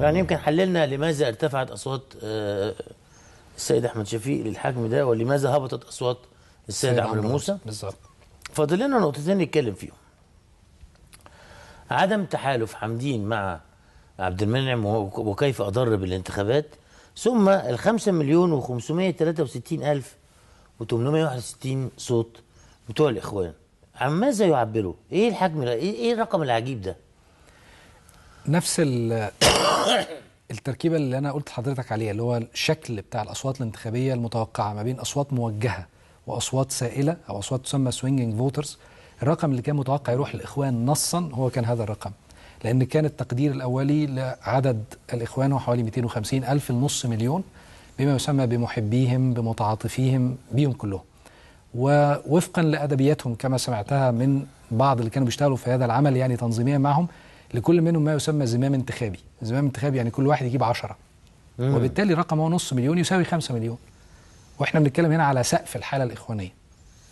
يعني يمكن حللنا لماذا ارتفعت اصوات آه، السيد احمد شفيق للحكم ده ولماذا هبطت اصوات السيد عمرو موسى بالظبط فاضل لنا نقطتين نتكلم فيهم عدم تحالف حمدين مع عبد المنعم وكيف اضر بالانتخابات ثم ال 5 مليون و563 الف و861 صوت بتوع الاخوان عن ماذا يعبروا؟ ايه الحجم إيه-, ايه الرقم العجيب ده؟ نفس التركيبه اللي انا قلت لحضرتك عليها اللي هو الشكل بتاع الاصوات الانتخابيه المتوقعه ما بين اصوات موجهه واصوات سائله او اصوات تسمى سوينجينج فوترز الرقم اللي كان متوقع يروح للاخوان نصا هو كان هذا الرقم لان كان التقدير الاولي لعدد الاخوان هو حوالي 250 الف نص مليون بما يسمى بمحبيهم بمتعاطفيهم بيهم كلهم ووفقا لادبياتهم كما سمعتها من بعض اللي كانوا بيشتغلوا في هذا العمل يعني تنظيميا معهم لكل منهم ما يسمى زمام انتخابي زمام انتخابي يعني كل واحد يجيب 10 وبالتالي رقم هو نص مليون يساوي 5 مليون واحنا بنتكلم هنا على سقف الحاله الاخوانيه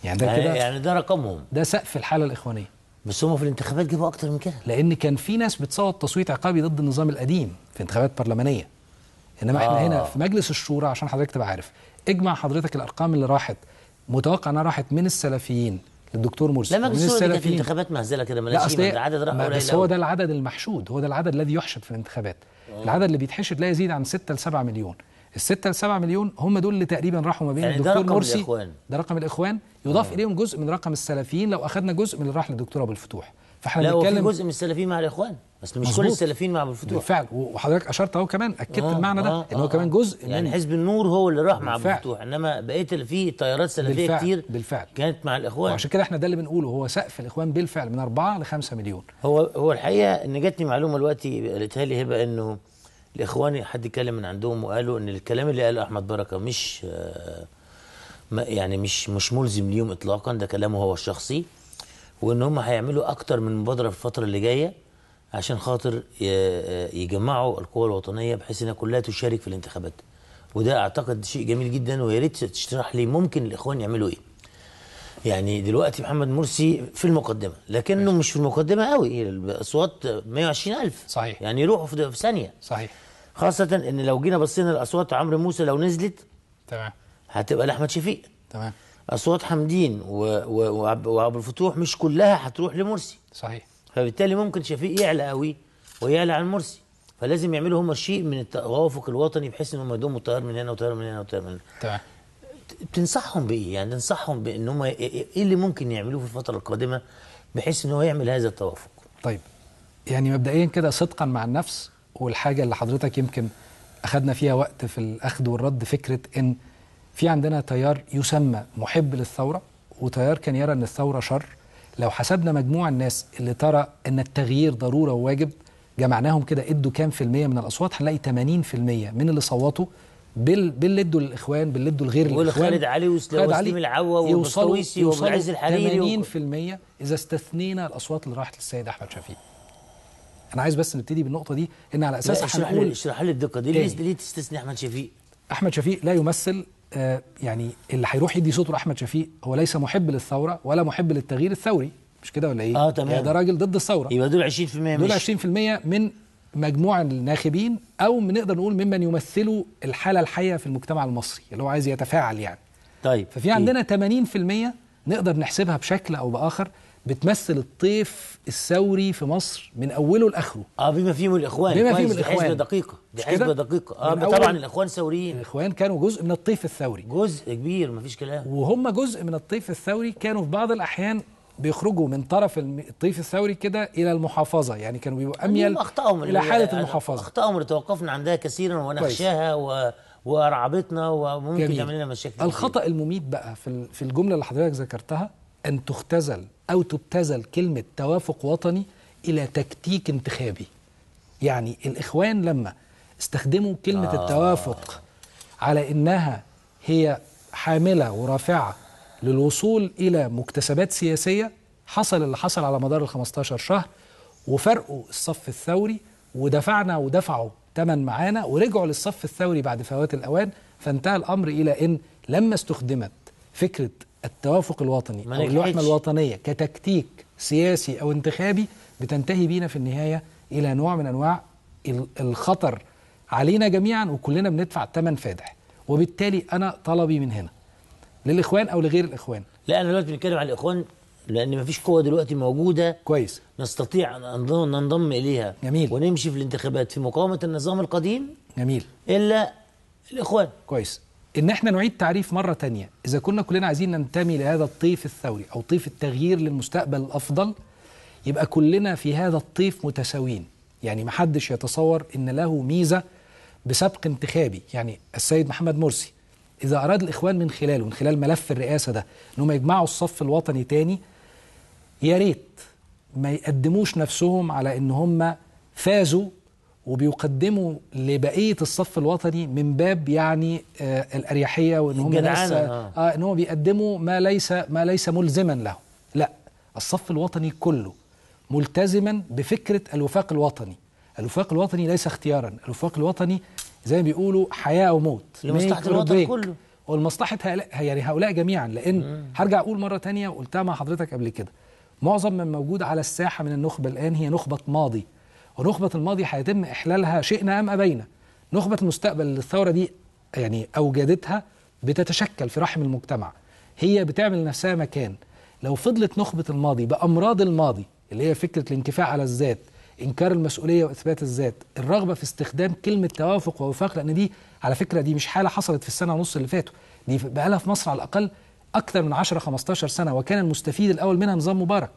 يعني ده يعني- كده يعني ده رقمهم ده سقف الحاله الاخوانيه بس هم في الانتخابات جابوا اكتر من كده لان كان في ناس بتصوت تصويت عقابي ضد النظام القديم في انتخابات برلمانيه انما آه. احنا هنا آه. في مجلس الشورى عشان حضرتك تبقى عارف اجمع حضرتك الارقام اللي راحت متوقع انها راحت من السلفيين للدكتور مرسي لا مجلس يعني الصوره في انتخابات مهزله كده مالهاش قيمه عدد راح قليل بس هو ده العدد المحشود هو ده العدد الذي يحشد في الانتخابات أوه. العدد اللي بيتحشد لا يزيد عن 6 ل 7 مليون ال 6 ل 7 مليون هم دول اللي تقريبا راحوا ما بين يعني الدكتور ده رقم مرسي الإخوان. ده رقم الإخوان يضاف أوه. إليهم جزء من رقم السلفيين لو أخذنا جزء من اللي راح للدكتور أبو الفتوح فاحنا لا بنتكلم جزء من السلفيين مع الاخوان بس مش مزبوط. كل السلفيين مع الفتوح بالفعل وحضرتك اشرت اهو كمان اكدت آه المعنى آه ده آه ان هو آه، كمان جزء يعني من حزب النور هو اللي راح مع الفتوح انما بقيه اللي فيه تيارات سلفيه بالفعل كتير بالفعل كانت مع الاخوان وعشان كده احنا ده اللي بنقوله هو سقف الاخوان بالفعل من 4 ل 5 مليون هو هو الحقيقه ان جاتني معلومه دلوقتي قالتها لي هبه انه الاخوان حد اتكلم من عندهم وقالوا ان الكلام اللي قاله احمد بركه مش آه، يعني مش مش ملزم ليهم اطلاقا ده كلامه هو الشخصي وان هم هيعملوا اكتر من مبادره في الفتره اللي جايه عشان خاطر يجمعوا القوى الوطنيه بحيث انها كلها تشارك في الانتخابات وده اعتقد شيء جميل جدا ويا ريت تشرح لي ممكن الاخوان يعملوا ايه يعني دلوقتي محمد مرسي في المقدمه لكنه مش في المقدمه قوي الاصوات 120000 صحيح يعني يروحوا في ثانيه صحيح خاصه ان لو جينا بصينا الاصوات عمرو موسى لو نزلت تمام هتبقى لاحمد شفيق تمام اصوات حمدين وعبد الفتوح مش كلها هتروح لمرسي صحيح فبالتالي ممكن شفيق يعلى قوي ويعلى عن مرسي فلازم يعملوا هم شيء من التوافق الوطني بحيث ان هم يدوموا طيار من هنا وطيار من هنا وطيار من هنا تمام تنصحهم بايه؟ يعني تنصحهم بان هم إيه-, إيه-, ايه اللي ممكن يعملوه في الفتره القادمه بحيث ان هو يعمل هذا التوافق. طيب يعني مبدئيا كده صدقا مع النفس والحاجه اللي حضرتك يمكن اخذنا فيها وقت في الاخذ والرد فكره ان في عندنا تيار يسمى محب للثورة وتيار كان يرى أن الثورة شر لو حسبنا مجموع الناس اللي ترى أن التغيير ضرورة وواجب جمعناهم كده ادوا كام في المية من الأصوات هنلاقي 80% من اللي صوتوا بال باللي ادوا الاخوان باللي ادوا الغير الاخوان خالد علي وسليم العوا والبسطويسي وبالعز الحريري 80% اذا استثنينا الاصوات اللي راحت للسيد احمد شفيق انا عايز بس نبتدي بالنقطه دي ان على اساس اشرح لي اشرح لي الدقه دي ليه ليه تستثني احمد شفيق احمد شفيق لا يمثل آه، يعني اللي هيروح يدي صوته لاحمد شفيق هو ليس محب للثوره ولا محب للتغيير الثوري مش كده ولا ايه؟ اه تمام يعني ده راجل ضد الثوره يبقى دول 20% دول 20% من مجموع الناخبين او نقدر نقول ممن يمثلوا الحاله الحيه في المجتمع المصري اللي هو عايز يتفاعل يعني طيب ففي عندنا إيه؟ 80% نقدر نحسبها بشكل او باخر بتمثل الطيف الثوري في مصر من اوله لاخره اه بما فيهم الاخوان بما فيهم الاخوان دي دقيقه دي حسبه دقيقه اه طبعا الاخوان ثوريين الاخوان كانوا جزء من الطيف الثوري جزء كبير مفيش كلام وهم جزء من الطيف الثوري كانوا في بعض الاحيان بيخرجوا من طرف الطيف الثوري كده الى المحافظه يعني كانوا بيبقوا اميل الى حاله يعني المحافظه اخطائهم اللي توقفنا عندها كثيرا ونخشاها و ورعبتنا وممكن يعمل لنا مشاكل الخطا المميت بقى في الجمله اللي حضرتك ذكرتها ان تختزل أو تبتزل كلمة توافق وطني إلى تكتيك انتخابي يعني الإخوان لما استخدموا كلمة آه. التوافق على إنها هي حاملة ورافعة للوصول إلى مكتسبات سياسية حصل اللي حصل على مدار ال 15 شهر وفرقوا الصف الثوري ودفعنا ودفعوا تمن معانا ورجعوا للصف الثوري بعد فوات الأوان فانتهى الأمر إلى أن لما استخدمت فكرة التوافق الوطني أو اللحمة الوطنية كتكتيك سياسي أو انتخابي بتنتهي بينا في النهاية إلى نوع من أنواع الخطر علينا جميعا وكلنا بندفع ثمن فادح وبالتالي أنا طلبي من هنا للإخوان أو لغير الإخوان لا أنا دلوقتي بنتكلم على الإخوان لأن ما فيش قوة دلوقتي موجودة كويس نستطيع أن ننضم إليها جميل ونمشي في الانتخابات في مقاومة النظام القديم جميل إلا الإخوان كويس ان احنا نعيد تعريف مره تانية اذا كنا كلنا عايزين ننتمي لهذا الطيف الثوري او طيف التغيير للمستقبل الافضل يبقى كلنا في هذا الطيف متساويين يعني محدش يتصور ان له ميزه بسبق انتخابي يعني السيد محمد مرسي اذا اراد الاخوان من خلاله من خلال ملف الرئاسه ده انهم يجمعوا الصف الوطني تاني يا ريت ما يقدموش نفسهم على ان هم فازوا وبيقدموا لبقيه الصف الوطني من باب يعني آه الاريحيه وان هم ناس آه. آه ان هم بيقدموا ما ليس ما ليس ملزما له لا الصف الوطني كله ملتزما بفكره الوفاق الوطني الوفاق الوطني ليس اختيارا الوفاق الوطني زي ما بيقولوا حياه او موت لمصلحه الوطن كله ولمصلحه يعني هؤلاء جميعا لان مم. هرجع اقول مره تانية وقلتها مع حضرتك قبل كده معظم من موجود على الساحه من النخبه الان هي نخبه ماضي ونخبة الماضي هيتم إحلالها شئنا أم أبينا نخبة المستقبل اللي الثورة دي يعني أوجدتها بتتشكل في رحم المجتمع هي بتعمل نفسها مكان لو فضلت نخبة الماضي بأمراض الماضي اللي هي فكرة الانكفاء على الذات إنكار المسؤولية وإثبات الذات الرغبة في استخدام كلمة توافق ووفاق لأن دي على فكرة دي مش حالة حصلت في السنة ونص اللي فاتوا دي بقالها في مصر على الأقل أكثر من 10-15 سنة وكان المستفيد الأول منها نظام مبارك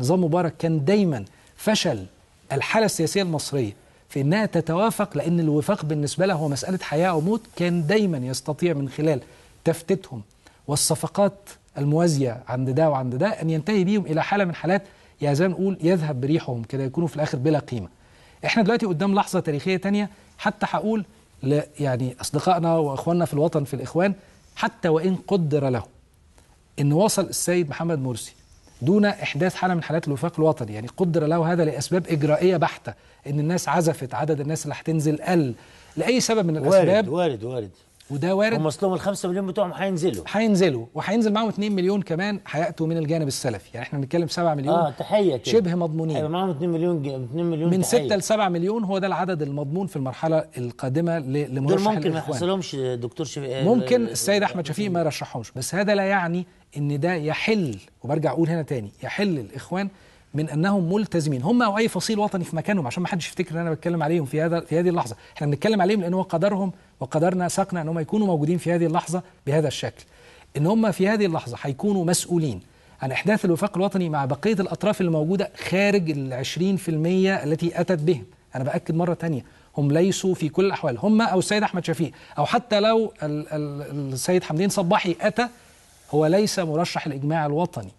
نظام مبارك كان دايما فشل الحالة السياسية المصرية في أنها تتوافق لأن الوفاق بالنسبة له هو مسألة حياة أو موت كان دايما يستطيع من خلال تفتيتهم والصفقات الموازية عند ده وعند ده أن ينتهي بيهم إلى حالة من حالات يا زي نقول يذهب بريحهم كده يكونوا في الآخر بلا قيمة احنا دلوقتي قدام لحظة تاريخية تانية حتى هقول يعني أصدقائنا وإخواننا في الوطن في الإخوان حتى وإن قدر له إن وصل السيد محمد مرسي دون احداث حاله من حالات الوفاق الوطني يعني قدر له هذا لاسباب اجرائيه بحته ان الناس عزفت عدد الناس اللي هتنزل قل لاي سبب من الاسباب وارد وارد وارد وده وارد هم اصلهم ال 5 مليون بتوعهم هينزلوا هينزلوا وهينزل معاهم 2 مليون كمان هياتوا من الجانب السلفي يعني احنا بنتكلم 7 مليون اه تحيه كده شبه مضمونين هيبقى معاهم 2 مليون 2 مليون من 6 ل 7 مليون هو ده العدد المضمون في المرحله القادمه لمرشح دول ممكن ما يحصلهمش دكتور شفيق آه، ممكن آه، السيد احمد آه، شفيق ما يرشحهمش بس هذا لا يعني ان ده يحل وبرجع اقول هنا تاني يحل الاخوان من انهم ملتزمين هم او اي فصيل وطني في مكانهم عشان ما حدش يفتكر ان انا بتكلم عليهم في هذا في هذه اللحظه احنا بنتكلم عليهم لان هو قدرهم وقدرنا ساقنا ان هم يكونوا موجودين في هذه اللحظه بهذا الشكل ان هم في هذه اللحظه هيكونوا مسؤولين عن احداث الوفاق الوطني مع بقيه الاطراف الموجوده خارج ال 20% التي اتت بهم انا باكد مره ثانيه هم ليسوا في كل الاحوال هم او السيد احمد شفيق او حتى لو السيد حمدين صباحي اتى هو ليس مرشح الاجماع الوطني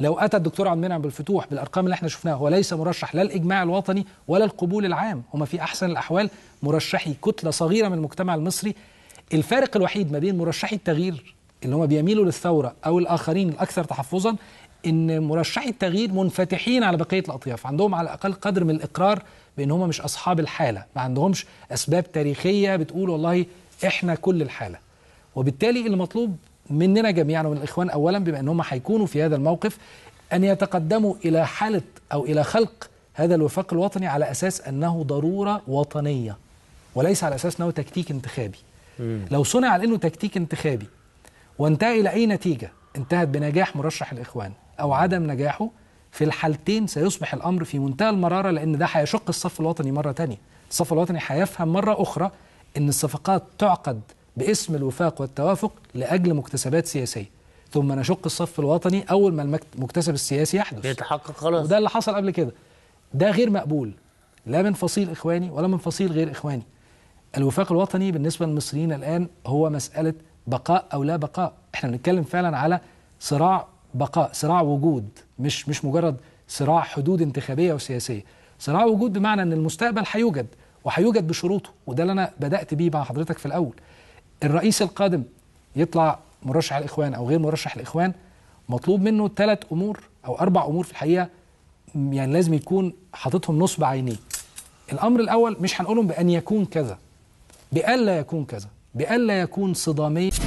لو أتى الدكتور عبد المنعم بالفتوح بالأرقام اللي احنا شفناها هو ليس مرشح لا الإجماع الوطني ولا القبول العام هما في أحسن الأحوال مرشحي كتلة صغيرة من المجتمع المصري الفارق الوحيد ما بين مرشحي التغيير اللي هم بيميلوا للثورة أو الآخرين الأكثر تحفظا ان مرشحي التغيير منفتحين على بقيه الاطياف عندهم على الاقل قدر من الاقرار بان هم مش اصحاب الحاله ما عندهمش اسباب تاريخيه بتقول والله احنا كل الحاله وبالتالي المطلوب مننا جميعا ومن الإخوان أولا بما أنهم هيكونوا في هذا الموقف أن يتقدموا إلى حالة أو إلى خلق هذا الوفاق الوطني على أساس أنه ضرورة وطنية وليس على أساس أنه تكتيك انتخابي مم. لو صنع على أنه تكتيك انتخابي وانتهى إلى أي نتيجة انتهت بنجاح مرشح الإخوان أو عدم نجاحه في الحالتين سيصبح الأمر في منتهى المرارة لأن ده هيشق الصف الوطني مرة تانية الصف الوطني هيفهم مرة أخرى أن الصفقات تعقد باسم الوفاق والتوافق لأجل مكتسبات سياسية ثم نشق الصف الوطني أول ما المكتسب السياسي يحدث يتحقق خلاص وده اللي حصل قبل كده ده غير مقبول لا من فصيل إخواني ولا من فصيل غير إخواني الوفاق الوطني بالنسبة للمصريين الآن هو مسألة بقاء أو لا بقاء احنا بنتكلم فعلا على صراع بقاء صراع وجود مش مش مجرد صراع حدود انتخابية وسياسية صراع وجود بمعنى أن المستقبل هيوجد وهيوجد بشروطه وده اللي أنا بدأت بيه مع حضرتك في الأول الرئيس القادم يطلع مرشح الاخوان او غير مرشح الاخوان مطلوب منه ثلاث امور او اربع امور في الحقيقه يعني لازم يكون حاططهم نصب عينيه الامر الاول مش هنقولهم بان يكون كذا بألا يكون كذا بألا يكون صدامي